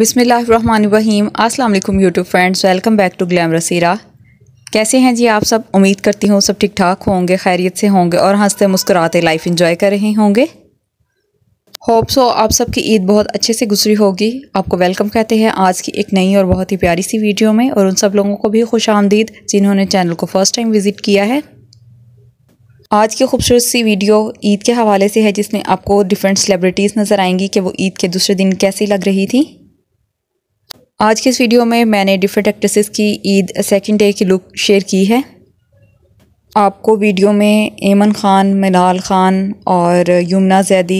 बिसमीम असलम YouTube friends welcome back to glam रसीरा कैसे हैं जी आप सब उम्मीद करती हूँ सब ठीक ठाक होंगे खैरियत से होंगे और हंसते मुस्कुराते लाइफ इंजॉय कर रहे होंगे होप सो आप सबकी ईद बहुत अच्छे से गुजरी होगी आपको वेलकम कहते हैं आज की एक नई और बहुत ही प्यारी सी वीडियो में और उन सब लोगों को भी खुश आमदीद जिन्होंने चैनल को फ़र्स्ट टाइम विज़िट किया है आज की खूबसूरत सी वीडियो ईद के हवाले से है जिसमें आपको डिफरेंट सेलिब्रिटीज़ नज़र आएंगी कि वो ईद के दूसरे दिन कैसी लग रही थी आज के इस वीडियो में मैंने डिफरेंट एक्ट्रेसेस की ईद सेकंड डे की लुक शेयर की है आपको वीडियो में ऐमन ख़ान मिलाल ख़ान और यमुना जैदी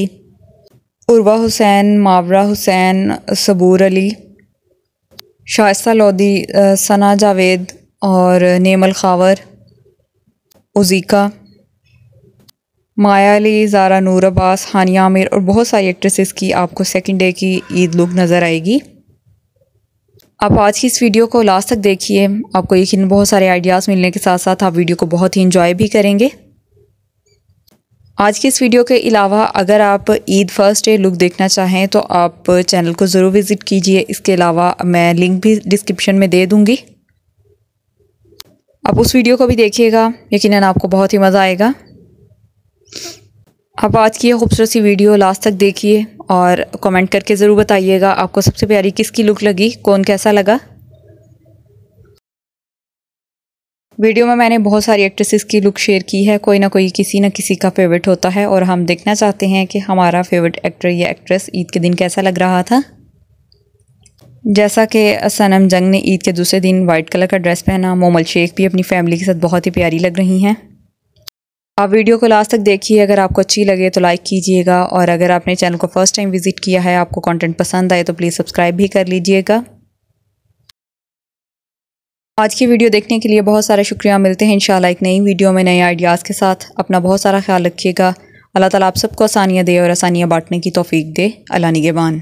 उर्वा हुसैन मावरा हुसैन सबूर अली शाइस्ता लोधी सना जावेद और नेमल खावर उजीका माया अली ज़ारा नूर अब्बास हानिया आमिर और बहुत सारी एक्ट्रेसेस की आपको सेकंड डे की ईद लुक नज़र आएगी आप आज की इस वीडियो को लास्ट तक देखिए आपको यकीन बहुत सारे आइडियाज़ मिलने के साथ साथ आप वीडियो को बहुत ही इंजॉय भी करेंगे आज की इस वीडियो के अलावा अगर आप ईद फर्स्ट डे लुक देखना चाहें तो आप चैनल को ज़रूर विज़िट कीजिए इसके अलावा मैं लिंक भी डिस्क्रिप्शन में दे दूँगी आप उस वीडियो को भी देखिएगा यकीनन आपको बहुत ही मज़ा आएगा आप आज की ये खूबसूरत सी वीडियो लास्ट तक देखिए और कमेंट करके ज़रूर बताइएगा आपको सबसे प्यारी किसकी लुक लगी कौन कैसा लगा वीडियो में मैंने बहुत सारी एक्ट्रेसेस की लुक शेयर की है कोई ना कोई किसी ना किसी का फेवरेट होता है और हम देखना चाहते हैं कि हमारा फेवरेट एक्टर या एक्ट्रेस ईद के दिन कैसा लग रहा था जैसा कि सनम जंग ने ईद के दूसरे दिन वाइट कलर का ड्रेस पहना मोमल शेख भी अपनी फैमिली के साथ बहुत ही प्यारी लग रही हैं आप वीडियो को लास्ट तक देखिए अगर आपको अच्छी लगे तो लाइक कीजिएगा और अगर आपने चैनल को फर्स्ट टाइम विजिट किया है आपको कंटेंट पसंद आए तो प्लीज़ सब्सक्राइब भी कर लीजिएगा आज की वीडियो देखने के लिए बहुत सारा शुक्रिया मिलते हैं इन एक नई वीडियो में नए आइडियाज़ के साथ अपना बहुत सारा ख्याल रखिएगा अल्लाह ताला आप सबको आसानियाँ दे और आसानियाँ बांटने की तोफ़ी दे अल्लाह निगेबान